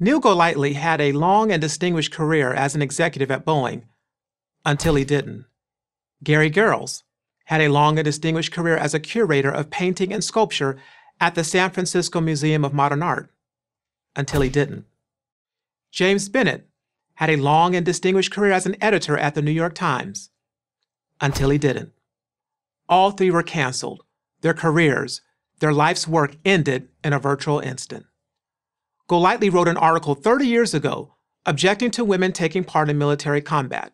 Neil Golightly had a long and distinguished career as an executive at Boeing, until he didn't. Gary Girls had a long and distinguished career as a curator of painting and sculpture at the San Francisco Museum of Modern Art, until he didn't. James Bennett had a long and distinguished career as an editor at the New York Times, until he didn't. All three were canceled, their careers, their life's work ended in a virtual instant. Golightly wrote an article 30 years ago objecting to women taking part in military combat.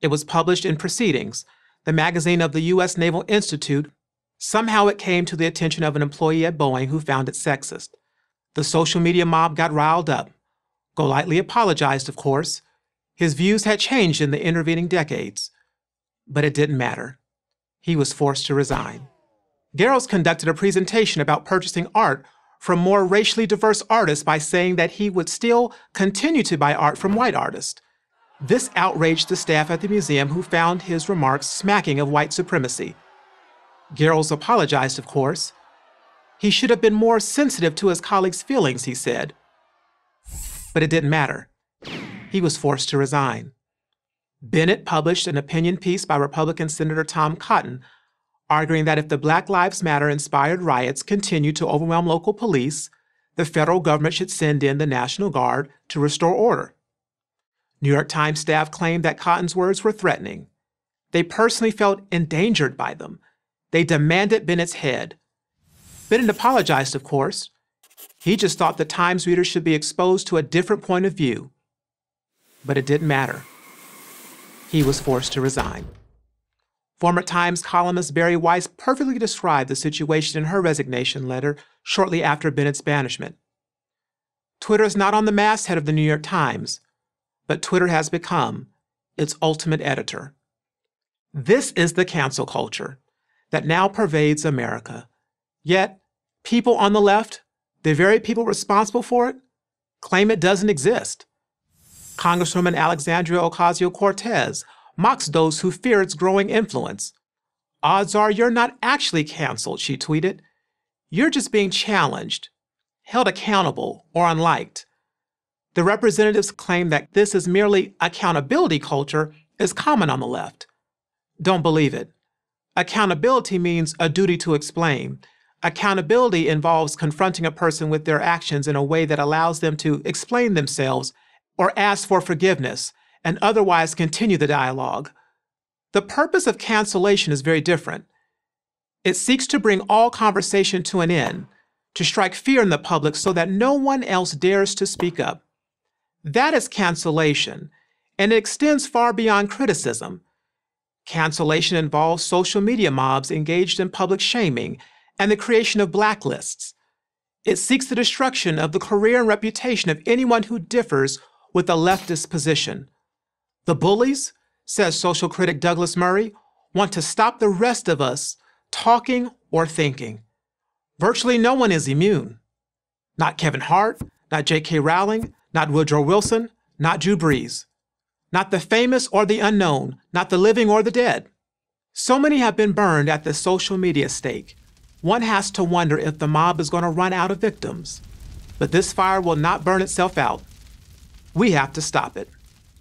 It was published in Proceedings, the magazine of the U.S. Naval Institute. Somehow it came to the attention of an employee at Boeing who found it sexist. The social media mob got riled up. Golightly apologized, of course. His views had changed in the intervening decades. But it didn't matter. He was forced to resign. Garrels conducted a presentation about purchasing art from more racially diverse artists by saying that he would still continue to buy art from white artists. This outraged the staff at the museum who found his remarks smacking of white supremacy. Garrels apologized, of course. He should have been more sensitive to his colleagues' feelings, he said. But it didn't matter. He was forced to resign. Bennett published an opinion piece by Republican Senator Tom Cotton arguing that if the Black Lives Matter inspired riots continue to overwhelm local police, the federal government should send in the National Guard to restore order. New York Times staff claimed that Cotton's words were threatening. They personally felt endangered by them. They demanded Bennett's head. Bennett apologized, of course. He just thought the Times readers should be exposed to a different point of view. But it didn't matter. He was forced to resign. Former Times columnist Barry Weiss perfectly described the situation in her resignation letter shortly after Bennett's banishment. Twitter is not on the masthead of the New York Times, but Twitter has become its ultimate editor. This is the cancel culture that now pervades America. Yet, people on the left, the very people responsible for it, claim it doesn't exist. Congresswoman Alexandria Ocasio Cortez mocks those who fear its growing influence. Odds are you're not actually canceled, she tweeted. You're just being challenged, held accountable, or unliked. The representatives claim that this is merely accountability culture is common on the left. Don't believe it. Accountability means a duty to explain. Accountability involves confronting a person with their actions in a way that allows them to explain themselves or ask for forgiveness and otherwise continue the dialogue. The purpose of cancellation is very different. It seeks to bring all conversation to an end, to strike fear in the public so that no one else dares to speak up. That is cancellation, and it extends far beyond criticism. Cancellation involves social media mobs engaged in public shaming and the creation of blacklists. It seeks the destruction of the career and reputation of anyone who differs with a leftist position. The bullies, says social critic Douglas Murray, want to stop the rest of us talking or thinking. Virtually no one is immune. Not Kevin Hart, not J.K. Rowling, not Woodrow Wilson, not Drew Brees. Not the famous or the unknown, not the living or the dead. So many have been burned at the social media stake. One has to wonder if the mob is going to run out of victims. But this fire will not burn itself out. We have to stop it.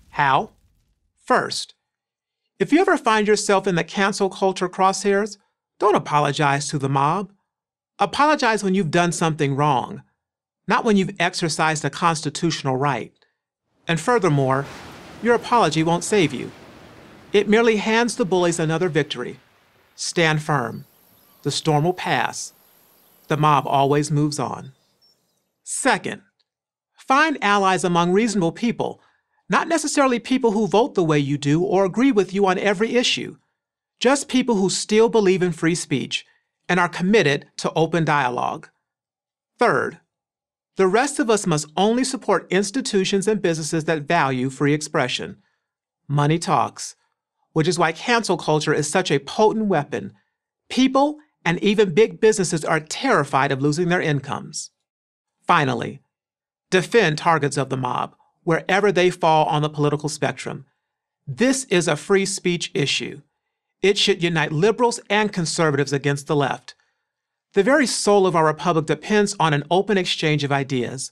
How? First, if you ever find yourself in the cancel culture crosshairs, don't apologize to the mob. Apologize when you've done something wrong, not when you've exercised a constitutional right. And furthermore, your apology won't save you. It merely hands the bullies another victory. Stand firm. The storm will pass. The mob always moves on. Second, find allies among reasonable people not necessarily people who vote the way you do or agree with you on every issue, just people who still believe in free speech and are committed to open dialogue. Third, the rest of us must only support institutions and businesses that value free expression. Money talks, which is why cancel culture is such a potent weapon. People and even big businesses are terrified of losing their incomes. Finally, defend targets of the mob wherever they fall on the political spectrum. This is a free speech issue. It should unite liberals and conservatives against the left. The very soul of our republic depends on an open exchange of ideas.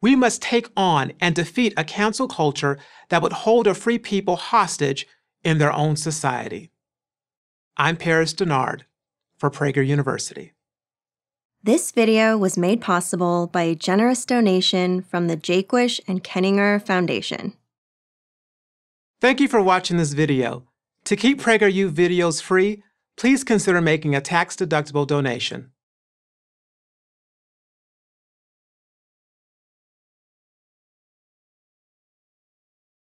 We must take on and defeat a cancel culture that would hold a free people hostage in their own society. I'm Paris Denard for Prager University. This video was made possible by a generous donation from the Jaquish and Kenninger Foundation. Thank you for watching this video. To keep PragerU videos free, please consider making a tax-deductible donation.